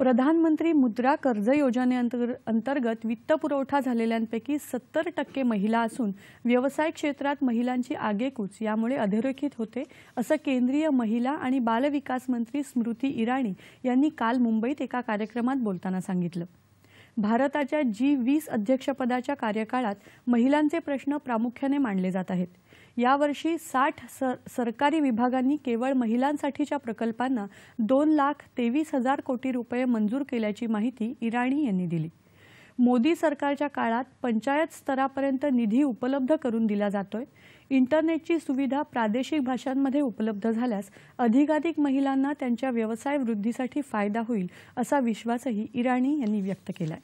प्रधानमंत्री मुद्रा कर्ज योजनेअंतर्गत अंतर्गत वित्तपुरवठा झालेल्यांपैकी सत्तर टक्के महिला असून व्यवसाय क्षेत्रात महिलांची आगेकूच यामुळे अधोरेखित होते असं केंद्रीय महिला आणि बालविकास मंत्री स्मृती इराणी यांनी काल मुंबईत एका कार्यक्रमात बोलताना सांगितलं भारताच्या जी वीस अध्यक्षपदाच्या कार्यकाळात महिलांचे प्रश्न प्रामुख्याने मांडले जात आहेत यावर्षी साठ सर सरकारी विभागांनी केवळ महिलांसाठीच्या प्रकल्पांना दोन लाख तेवीस हजार कोटी रुपये मंजूर केल्याची माहिती इराणी यांनी दिली मोदी सरकारच्या काळात पंचायत स्तरापर्यंत निधी उपलब्ध करून दिला जातोय इंटरनेटची सुविधा प्रादेशिक भाषांमध्ये उपलब्ध झाल्यास अधिकाधिक महिलांना त्यांच्या व्यवसाय वृद्धीसाठी फायदा होईल असा विश्वासही इराणी यांनी व्यक्त केला